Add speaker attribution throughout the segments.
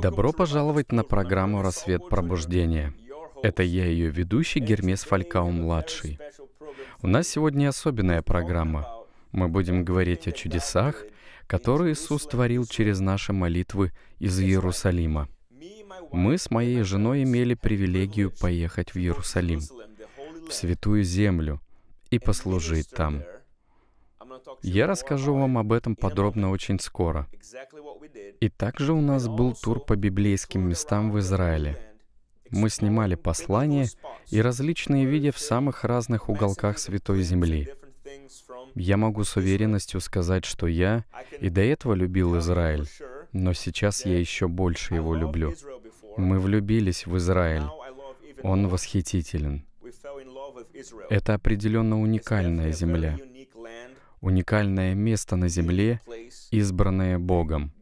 Speaker 1: Добро пожаловать на программу «Рассвет пробуждения». Это я, ее ведущий Гермес Фалькау-младший. У нас сегодня особенная программа. Мы будем говорить о чудесах, которые Иисус творил через наши молитвы из Иерусалима. Мы с моей женой имели привилегию поехать в Иерусалим, в Святую Землю, и послужить там — я расскажу вам об этом подробно очень скоро. И также у нас был тур по библейским местам в Израиле. Мы снимали послания и различные видео в самых разных уголках Святой Земли. Я могу с уверенностью сказать, что я и до этого любил Израиль, но сейчас я еще больше его люблю. Мы влюбились в Израиль. Он восхитителен. Это определенно уникальная земля уникальное место на земле, избранное Богом.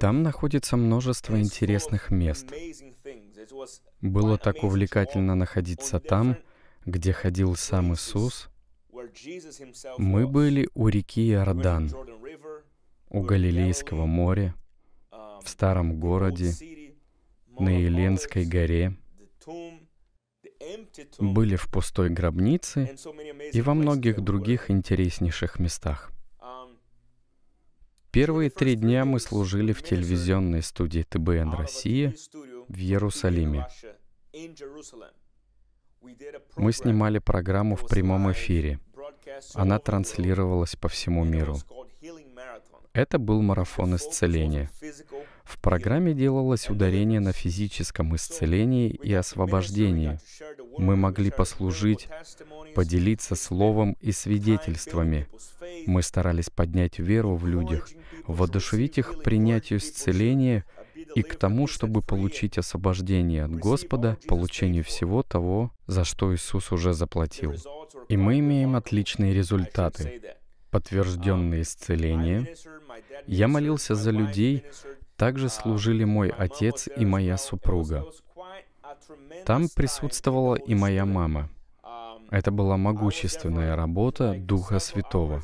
Speaker 1: Там находится множество интересных мест. Было так увлекательно находиться там, где ходил сам Иисус. Мы были у реки Иордан, у Галилейского моря, в старом um, городе, на Еленской горе — были в пустой гробнице и во многих других интереснейших местах. Um, Первые три дня мы служили в телевизионной студии ТБН России в Иерусалиме. Мы снимали программу в прямом эфире. Она транслировалась по всему миру. Это был марафон исцеления. В программе делалось ударение на физическом исцелении и освобождении. Мы могли послужить, поделиться словом и свидетельствами. Мы старались поднять веру в людях, воодушевить их к принятию исцеления и к тому, чтобы получить освобождение от Господа, получению всего того, за что Иисус уже заплатил. И мы имеем отличные результаты подтвержденные исцеления, я молился за людей, также служили мой отец и моя супруга. Там присутствовала и моя мама. Это была могущественная работа Духа Святого.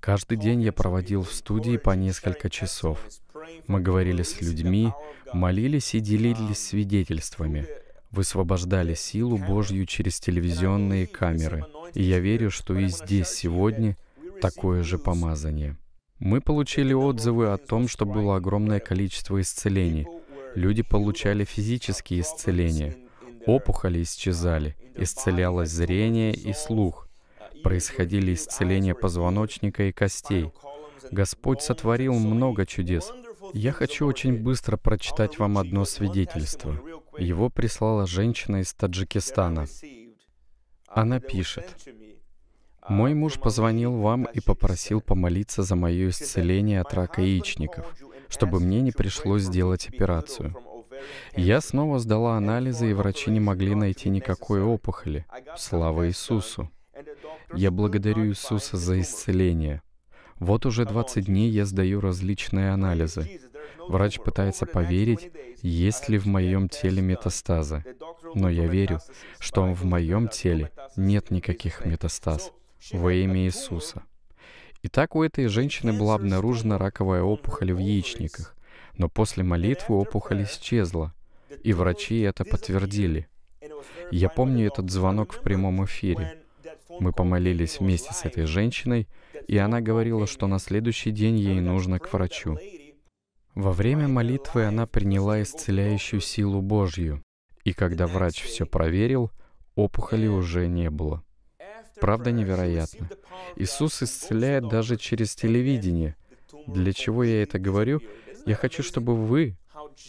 Speaker 1: Каждый день я проводил в студии по несколько часов. Мы говорили с людьми, молились и делились свидетельствами, высвобождали силу Божью через телевизионные камеры. И я верю, что и здесь сегодня такое же помазание. Мы получили отзывы о том, что было огромное количество исцелений. Люди получали физические исцеления. Опухоли исчезали, исцелялось зрение и слух. Происходили исцеления позвоночника и костей. Господь сотворил много чудес. Я хочу очень быстро прочитать вам одно свидетельство. Его прислала женщина из Таджикистана. Она пишет, мой муж позвонил вам и попросил помолиться за мое исцеление от рака яичников, чтобы мне не пришлось сделать операцию. Я снова сдала анализы, и врачи не могли найти никакой опухоли. Слава Иисусу! Я благодарю Иисуса за исцеление. Вот уже 20 дней я сдаю различные анализы. Врач пытается поверить, есть ли в моем теле метастазы. Но я верю, что в моем теле нет никаких метастаз во имя Иисуса. Итак, у этой женщины была обнаружена раковая опухоль в яичниках, но после молитвы опухоль исчезла, и врачи это подтвердили. Я помню этот звонок в прямом эфире. Мы помолились вместе с этой женщиной, и она говорила, что на следующий день ей нужно к врачу. Во время молитвы она приняла исцеляющую силу Божью, и когда врач все проверил, опухоли уже не было правда невероятна. Иисус исцеляет даже через телевидение. Для чего я это говорю? Я хочу, чтобы вы,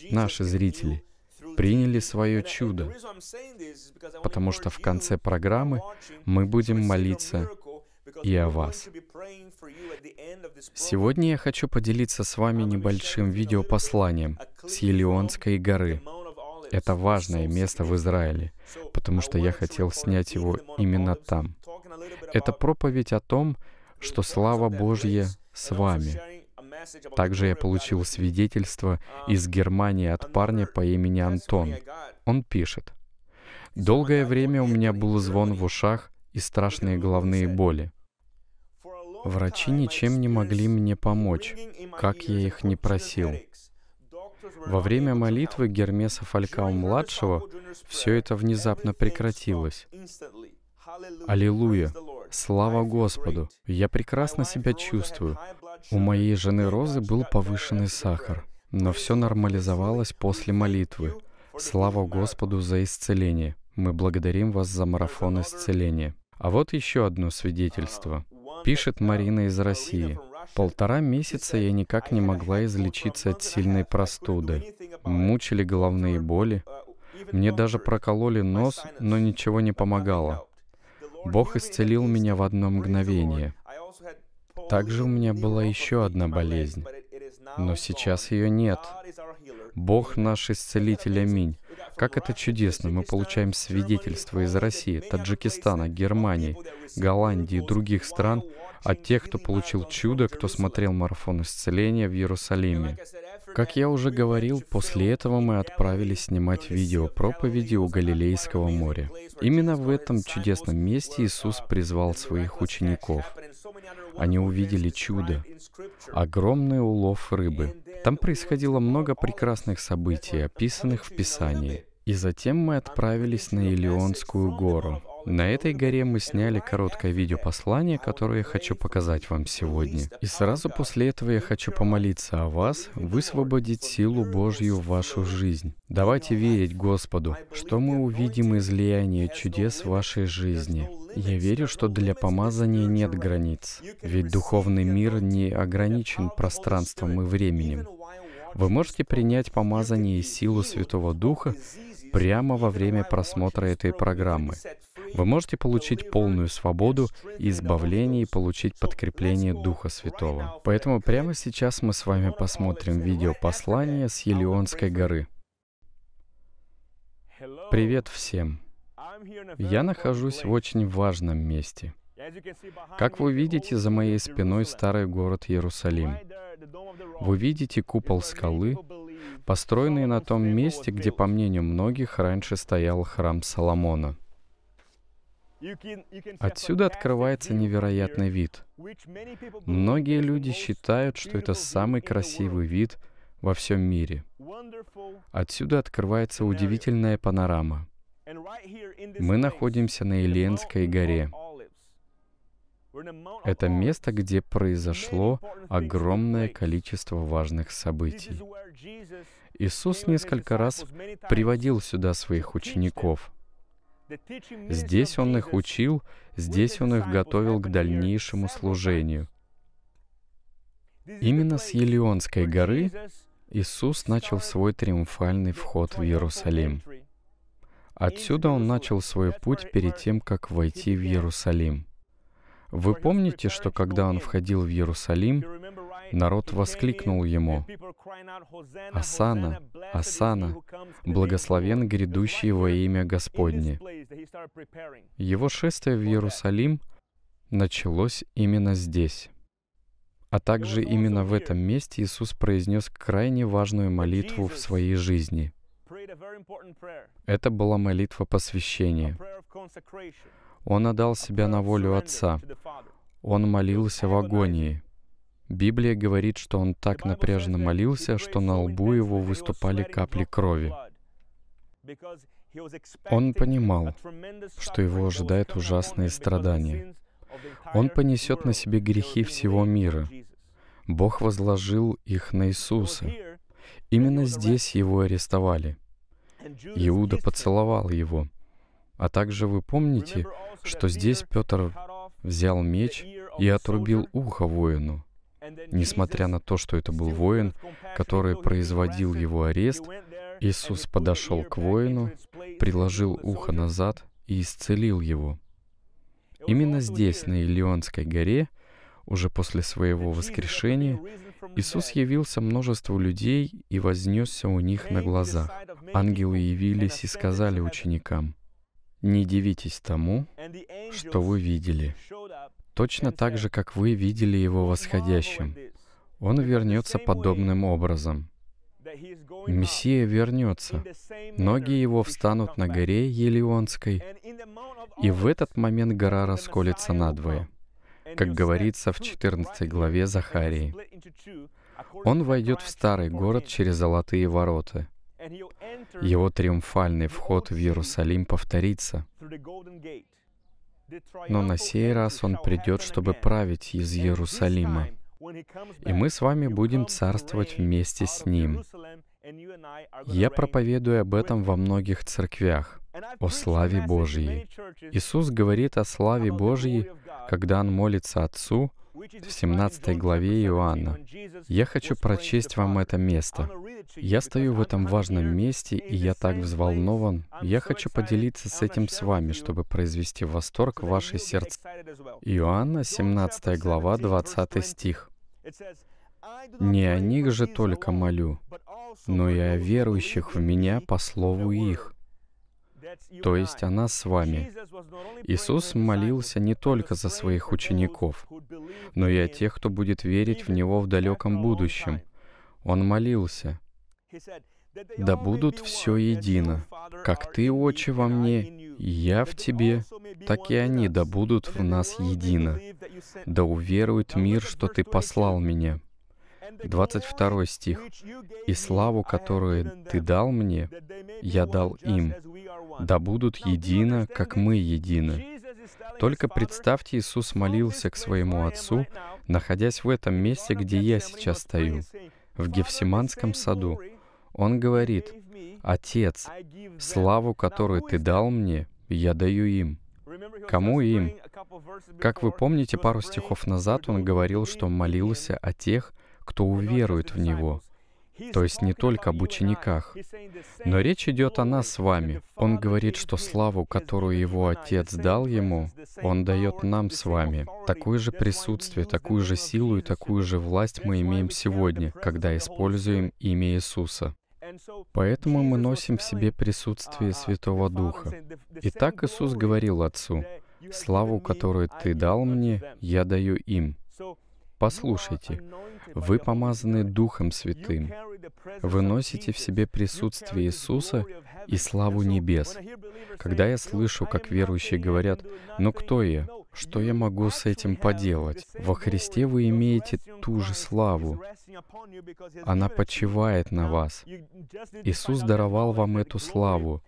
Speaker 1: наши зрители, приняли свое чудо, потому что в конце программы мы будем молиться и о вас. Сегодня я хочу поделиться с вами небольшим видеопосланием с Елеонской горы. Это важное место в Израиле, потому что я хотел снять его именно там. Это проповедь о том, что слава Божья с вами. Также я получил свидетельство из Германии от парня по имени Антон. Он пишет. Долгое время у меня был звон в ушах и страшные головные боли. Врачи ничем не могли мне помочь, как я их не просил. Во время молитвы Гермеса Фалькао-младшего все это внезапно прекратилось. Аллилуйя! Слава Господу! Я прекрасно себя чувствую. У моей жены Розы был повышенный сахар, но все нормализовалось после молитвы. Слава Господу за исцеление. Мы благодарим вас за марафон исцеления. А вот еще одно свидетельство. Пишет Марина из России. Полтора месяца я никак не могла излечиться от сильной простуды. Мучили головные боли. Мне даже прокололи нос, но ничего не помогало. Бог исцелил меня в одно мгновение. Также у меня была еще одна болезнь, но сейчас ее нет. Бог наш исцелитель, аминь. Как это чудесно, мы получаем свидетельства из России, Таджикистана, Германии, Голландии и других стран от тех, кто получил чудо, кто смотрел марафон исцеления в Иерусалиме. Как я уже говорил, после этого мы отправились снимать видео проповеди у Галилейского моря. Именно в этом чудесном месте Иисус призвал своих учеников. Они увидели чудо, огромный улов рыбы. Там происходило много прекрасных событий, описанных в Писании. И затем мы отправились на Илионскую гору, на этой горе мы сняли короткое видеопослание, которое я хочу показать вам сегодня. И сразу после этого я хочу помолиться о вас, высвободить силу Божью в вашу жизнь. Давайте верить Господу, что мы увидим излияние чудес в вашей жизни. Я верю, что для помазания нет границ, ведь духовный мир не ограничен пространством и временем. Вы можете принять помазание и силу Святого Духа прямо во время просмотра этой программы. Вы можете получить полную свободу и избавление и получить подкрепление Духа Святого. Поэтому прямо сейчас мы с вами посмотрим видео послание с Елеонской горы. Привет всем! Я нахожусь в очень важном месте. Как вы видите, за моей спиной старый город Иерусалим. Вы видите купол скалы, построенный на том месте, где, по мнению многих, раньше стоял храм Соломона — Отсюда открывается невероятный вид. Многие люди считают, что это самый красивый вид во всем мире. Отсюда открывается удивительная панорама. Мы находимся на Еленской горе. Это место, где произошло огромное количество важных событий. Иисус несколько раз приводил сюда своих учеников — Здесь он их учил, здесь он их готовил к дальнейшему служению. Именно с Елеонской горы Иисус начал свой триумфальный вход в Иерусалим. Отсюда он начал свой путь перед тем, как войти в Иерусалим. Вы помните, что когда он входил в Иерусалим, Народ воскликнул ему, «Асана, Асана, благословен грядущий во имя Господне». Его шествие в Иерусалим началось именно здесь. А также именно в этом месте Иисус произнес крайне важную молитву в своей жизни. Это была молитва посвящения. Он отдал себя на волю Отца. Он молился в агонии. Библия говорит, что он так напряженно молился, что на лбу его выступали капли крови. Он понимал, что его ожидает ужасные страдания. Он понесет на себе грехи всего мира. Бог возложил их на Иисуса. Именно здесь его арестовали. Иуда поцеловал его. А также вы помните, что здесь Петр взял меч и отрубил ухо воину. Несмотря на то, что это был воин, который производил его арест, Иисус подошел к воину, приложил ухо назад и исцелил его. Именно здесь, на Илионской горе, уже после своего воскрешения, Иисус явился множеству людей и вознесся у них на глазах. Ангелы явились и сказали ученикам, «Не дивитесь тому, что вы видели, точно так же, как вы видели его восходящим. Он вернется подобным образом. Мессия вернется. Ноги его встанут на горе Елеонской, и в этот момент гора расколется надвое, как говорится в 14 главе Захарии. Он войдет в старый город через золотые ворота. Его триумфальный вход в Иерусалим повторится. Но на сей раз Он придет, чтобы править из Иерусалима. И мы с вами будем царствовать вместе с Ним. Я проповедую об этом во многих церквях, о славе Божьей. Иисус говорит о славе Божьей, когда Он молится Отцу — в 17 главе Иоанна. Я хочу прочесть вам это место. Я стою в этом важном месте, и я так взволнован. Я хочу поделиться с этим с вами, чтобы произвести восторг в ваше сердце. Иоанна, 17 глава, 20 стих. «Не о них же только молю, но и о верующих в Меня по слову их, то есть она с вами. Иисус молился не только за своих учеников, но и о тех, кто будет верить в Него в далеком будущем. Он молился. «Да будут все едино, как Ты, Отче, во мне, я в Тебе, так и они да будут в нас едино. Да уверует мир, что Ты послал Меня». 22 стих. «И славу, которую Ты дал мне, я дал им, да будут едино, как мы едины». Только представьте, Иисус молился к своему Отцу, находясь в этом месте, где я сейчас стою, в Гефсиманском саду. Он говорит, «Отец, славу, которую Ты дал мне, я даю им». Кому им? Как вы помните, пару стихов назад он говорил, что молился о тех, кто уверует в Него. То есть не только об учениках. Но речь идет о нас с вами. Он говорит, что славу, которую его Отец дал ему, он дает нам с вами. Такое же присутствие, такую же силу и такую же власть мы имеем сегодня, когда используем имя Иисуса. Поэтому мы носим в себе присутствие Святого Духа. И так Иисус говорил Отцу, «Славу, которую Ты дал мне, я даю им». Послушайте, вы помазаны Духом Святым. Вы носите в себе присутствие Иисуса и славу небес. Когда я слышу, как верующие говорят, «Ну кто я? Что я могу с этим поделать?» Во Христе вы имеете ту же славу. Она почивает на вас. Иисус даровал вам эту славу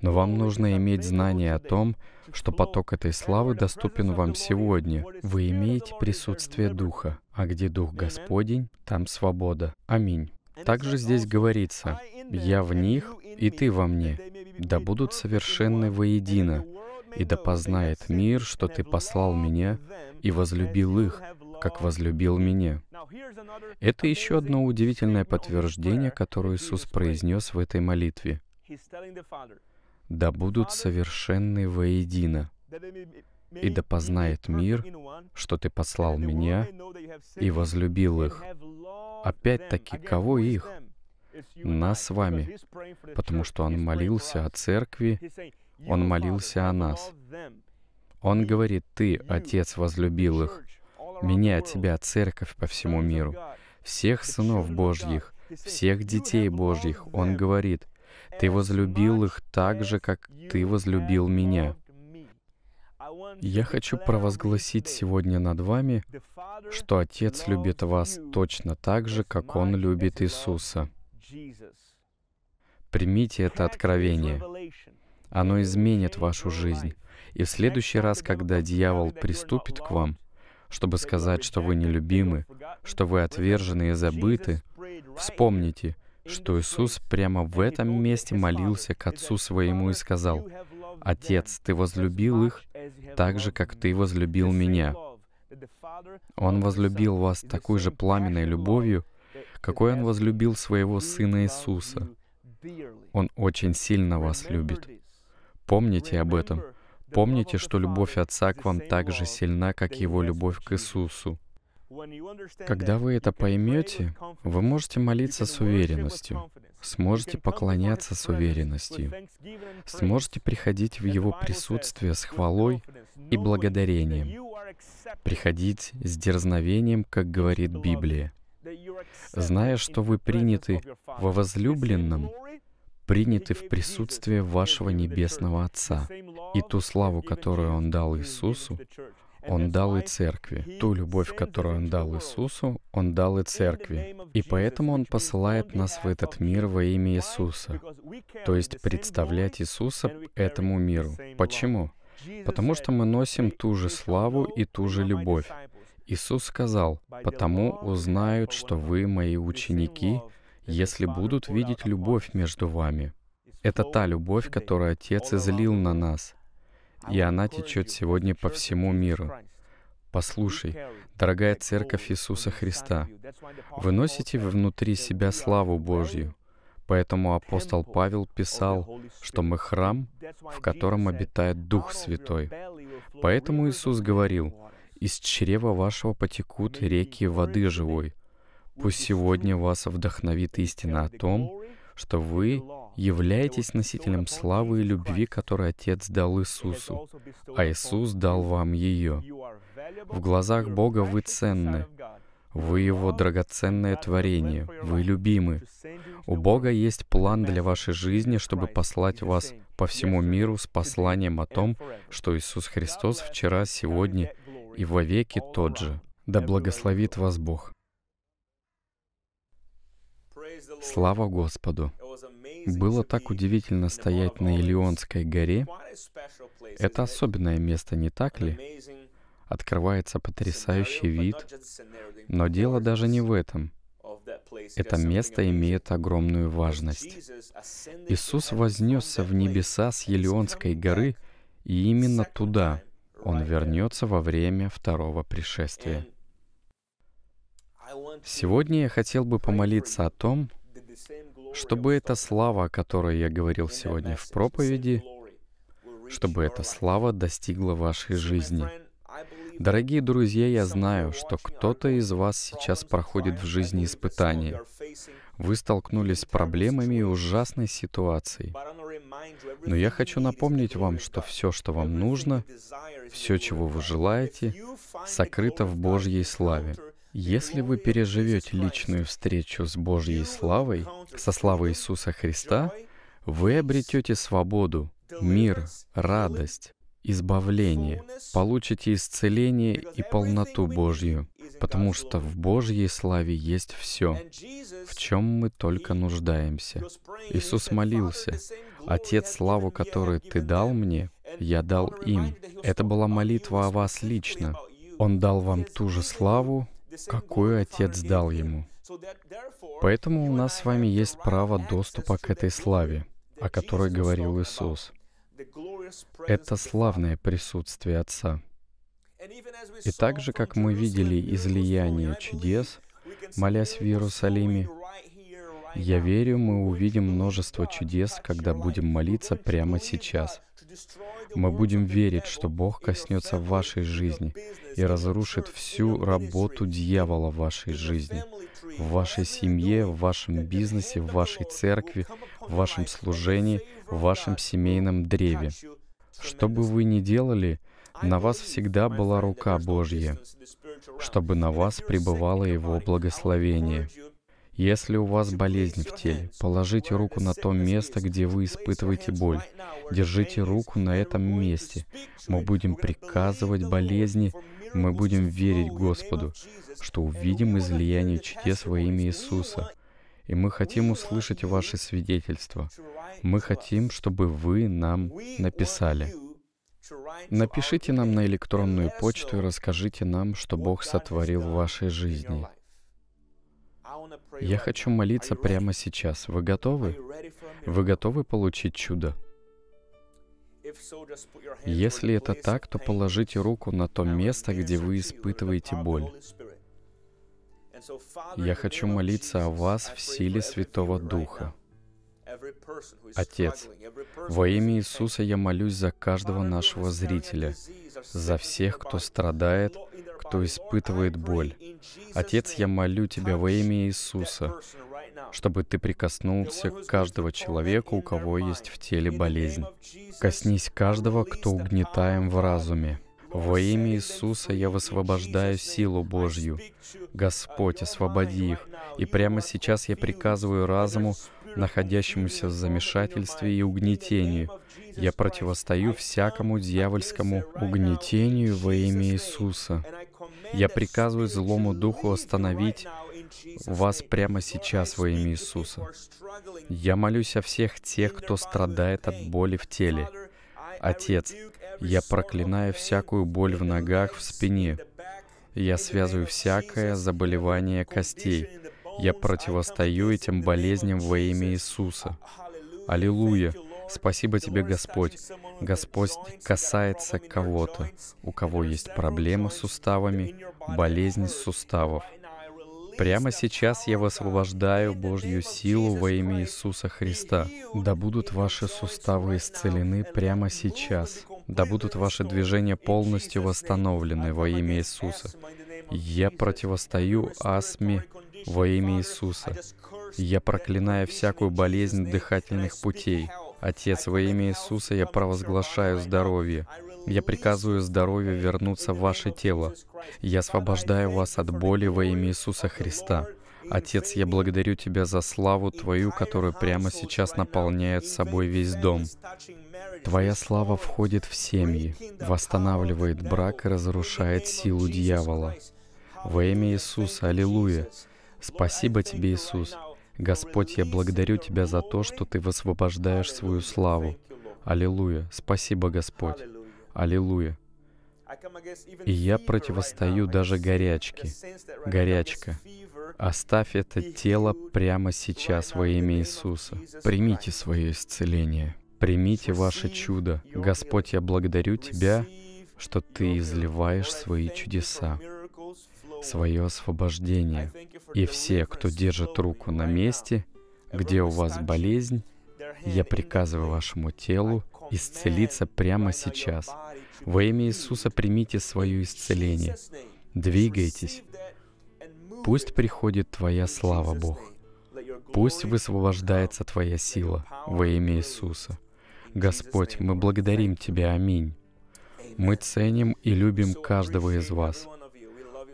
Speaker 1: но вам нужно иметь знание о том, что поток этой славы доступен вам сегодня. Вы имеете присутствие Духа, а где Дух Господень, там свобода. Аминь. Также здесь говорится, «Я в них, и ты во мне, да будут совершенны воедино, и да познает мир, что ты послал меня и возлюбил их, как возлюбил меня». Это еще одно удивительное подтверждение, которое Иисус произнес в этой молитве да будут совершенны воедино, и да познает мир, что ты послал меня и возлюбил их. Опять-таки, кого их? Нас с вами, потому что он молился о церкви, он молился о нас. Он говорит, ты, Отец, возлюбил их, меня, тебя, церковь по всему миру, всех сынов Божьих, всех детей Божьих. Он говорит, ты возлюбил их так же, как ты возлюбил меня. Я хочу провозгласить сегодня над вами, что Отец любит вас точно так же, как Он любит Иисуса. Примите это откровение. Оно изменит вашу жизнь. И в следующий раз, когда дьявол приступит к вам, чтобы сказать, что вы нелюбимы, что вы отвержены и забыты, вспомните, что Иисус прямо в этом месте молился к Отцу Своему и сказал, «Отец, Ты возлюбил их так же, как Ты возлюбил меня». Он возлюбил вас такой же пламенной любовью, какой Он возлюбил Своего Сына Иисуса. Он очень сильно вас любит. Помните об этом. Помните, что любовь Отца к вам так же сильна, как Его любовь к Иисусу. Когда вы это поймете, вы можете молиться с уверенностью, сможете поклоняться с уверенностью, сможете приходить в Его присутствие с хвалой и благодарением, приходить с дерзновением, как говорит Библия, зная, что вы приняты во возлюбленном, приняты в присутствие вашего Небесного Отца, и ту славу, которую Он дал Иисусу, он дал и церкви. Ту любовь, которую Он дал Иисусу, Он дал и церкви. И поэтому Он посылает нас в этот мир во имя Иисуса. То есть представлять Иисуса этому миру. Почему? Потому что мы носим ту же славу и ту же любовь. Иисус сказал, «Потому узнают, что вы мои ученики, если будут видеть любовь между вами». Это та любовь, которую Отец излил на нас, и она течет сегодня по всему миру. Послушай, дорогая Церковь Иисуса Христа, вы носите внутри себя славу Божью. Поэтому апостол Павел писал, что мы храм, в котором обитает Дух Святой. Поэтому Иисус говорил, «Из чрева вашего потекут реки воды живой». Пусть сегодня вас вдохновит истина о том, что вы являетесь носителем славы и любви, которую Отец дал Иисусу, а Иисус дал вам ее. В глазах Бога вы ценны. Вы Его драгоценное творение, вы любимы. У Бога есть план для вашей жизни, чтобы послать вас по всему миру с посланием о том, что Иисус Христос вчера, сегодня и вовеки тот же. Да благословит вас Бог. Слава Господу! Было так удивительно стоять на Илионской горе. Это особенное место, не так ли? Открывается потрясающий вид. Но дело даже не в этом. Это место имеет огромную важность. Иисус вознесся в небеса с Елеонской горы, и именно туда Он вернется во время второго пришествия. Сегодня я хотел бы помолиться о том, чтобы эта слава, о которой я говорил сегодня в проповеди, чтобы эта слава достигла вашей жизни. Дорогие друзья, я знаю, что кто-то из вас сейчас проходит в жизни испытания. Вы столкнулись с проблемами и ужасной ситуацией. Но я хочу напомнить вам, что все, что вам нужно, все, чего вы желаете, сокрыто в Божьей славе. Если вы переживете личную встречу с Божьей славой, со славой Иисуса Христа, вы обретете свободу, мир, радость, избавление, получите исцеление и полноту Божью, потому что в Божьей славе есть все, в чем мы только нуждаемся. Иисус молился, «Отец, славу, которую Ты дал мне, я дал им». Это была молитва о вас лично. Он дал вам ту же славу, какой Отец дал ему. Поэтому у нас с вами есть право доступа к этой славе, о которой говорил Иисус. Это славное присутствие Отца. И так же, как мы видели излияние чудес, молясь в Иерусалиме, я верю, мы увидим множество чудес, когда будем молиться прямо сейчас, мы будем верить, что Бог коснется вашей жизни и разрушит всю работу дьявола в вашей жизни, в вашей семье, в вашем бизнесе, в вашей церкви, в вашем служении, в вашем семейном древе. Что бы вы ни делали, на вас всегда была рука Божья, чтобы на вас пребывало Его благословение. Если у вас болезнь в теле, положите руку на то место, где вы испытываете боль. Держите руку на этом месте. Мы будем приказывать болезни, мы будем верить Господу, что увидим излияние чудес во имя Иисуса. И мы хотим услышать ваши свидетельства. Мы хотим, чтобы вы нам написали. Напишите нам на электронную почту и расскажите нам, что Бог сотворил в вашей жизни. Я хочу молиться прямо сейчас. Вы готовы? Вы готовы получить чудо? Если это так, то положите руку на то место, где вы испытываете боль. Я хочу молиться о вас в силе Святого Духа. Отец, во имя Иисуса я молюсь за каждого нашего зрителя, за всех, кто страдает кто испытывает боль. Отец, я молю Тебя во имя Иисуса, чтобы Ты прикоснулся к каждого человека, у кого есть в теле болезнь. Коснись каждого, кто угнетаем в разуме. Во имя Иисуса я высвобождаю силу Божью. Господь, освободи их. И прямо сейчас я приказываю разуму находящемуся в замешательстве и угнетении, Я противостою всякому дьявольскому угнетению во имя Иисуса. Я приказываю злому духу остановить вас прямо сейчас во имя Иисуса. Я молюсь о всех тех, кто страдает от боли в теле. Отец, я проклинаю всякую боль в ногах, в спине. Я связываю всякое заболевание костей, я противостою этим болезням во имя Иисуса. Аллилуйя! Спасибо тебе, Господь. Господь касается кого-то, у кого есть проблемы с суставами, болезнь суставов. Прямо сейчас я высвобождаю Божью силу во имя Иисуса Христа. Да будут ваши суставы исцелены прямо сейчас. Да будут ваши движения полностью восстановлены во имя Иисуса. Я противостою астме во имя Иисуса. Я проклинаю всякую болезнь дыхательных путей. Отец, во имя Иисуса я провозглашаю здоровье. Я приказываю здоровье вернуться в ваше тело. Я освобождаю вас от боли во имя Иисуса Христа. Отец, я благодарю Тебя за славу Твою, которая прямо сейчас наполняет собой весь дом. Твоя слава входит в семьи, восстанавливает брак и разрушает силу дьявола. Во имя Иисуса, аллилуйя! Спасибо Тебе, Иисус. Господь, я благодарю Тебя за то, что Ты высвобождаешь свою славу. Аллилуйя. Спасибо, Господь. Аллилуйя. И я противостою даже горячке. Горячка. Оставь это тело прямо сейчас во имя Иисуса. Примите свое исцеление. Примите ваше чудо. Господь, я благодарю Тебя, что Ты изливаешь свои чудеса свое освобождение. И все, кто держит руку на месте, где у вас болезнь, я приказываю вашему телу исцелиться прямо сейчас. Во имя Иисуса примите свое исцеление. Двигайтесь. Пусть приходит Твоя слава, Бог. Пусть высвобождается Твоя сила во имя Иисуса. Господь, мы благодарим Тебя. Аминь. Мы ценим и любим каждого из вас —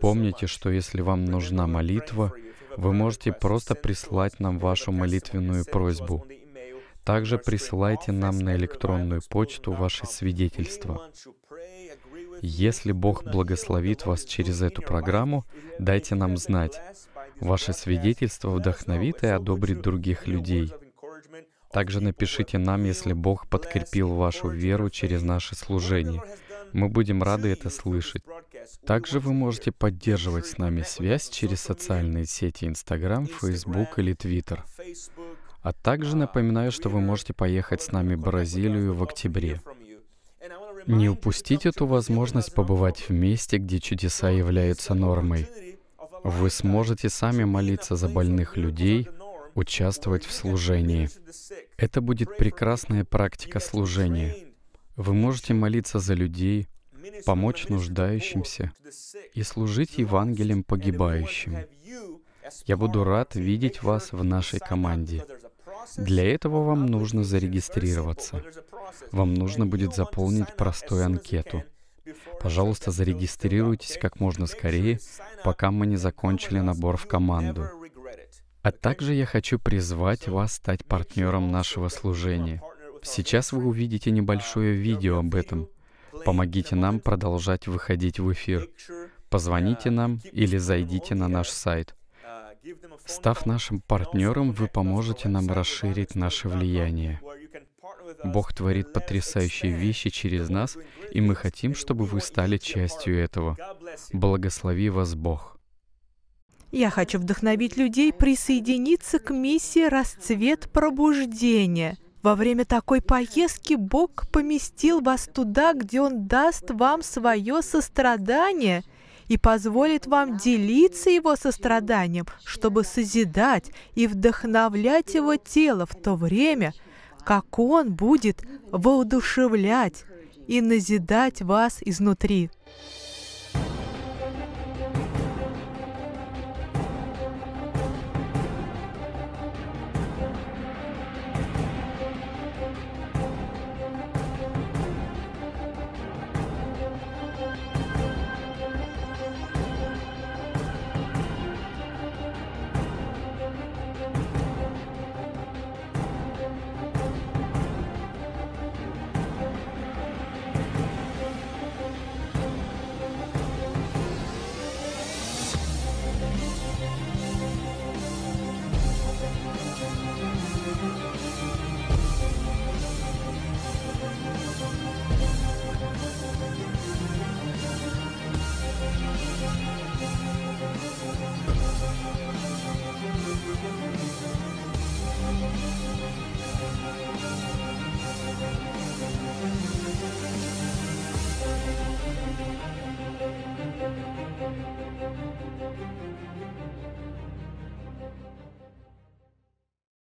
Speaker 1: Помните, что если вам нужна молитва, вы можете просто прислать нам вашу молитвенную просьбу. Также присылайте нам на электронную почту ваши свидетельства. Если Бог благословит вас через эту программу, дайте нам знать. Ваше свидетельство вдохновит и одобрит других людей. Также напишите нам, если Бог подкрепил вашу веру через наше служение. Мы будем рады это слышать. Также вы можете поддерживать с нами связь через социальные сети Instagram, Facebook или Twitter. А также напоминаю, что вы можете поехать с нами в Бразилию в октябре. Не упустить эту возможность побывать в месте, где чудеса являются нормой. Вы сможете сами молиться за больных людей, участвовать в служении. Это будет прекрасная практика служения. Вы можете молиться за людей, помочь нуждающимся и служить Евангелием погибающим. Я буду рад видеть вас в нашей команде. Для этого вам нужно зарегистрироваться. Вам нужно будет заполнить простую анкету. Пожалуйста, зарегистрируйтесь как можно скорее, пока мы не закончили набор в команду. А также я хочу призвать вас стать партнером нашего служения. Сейчас вы увидите небольшое видео об этом — Помогите нам продолжать выходить в эфир. Позвоните нам или зайдите на наш сайт. Став нашим партнером, вы поможете нам расширить наше влияние. Бог творит потрясающие вещи через нас, и мы хотим, чтобы вы стали частью этого. Благослови вас Бог. Я хочу вдохновить людей присоединиться к миссии «Расцвет пробуждения», во время такой поездки Бог поместил вас туда, где Он даст вам свое сострадание и позволит вам делиться его состраданием, чтобы созидать и вдохновлять его тело в то время, как он будет воодушевлять и назидать вас изнутри.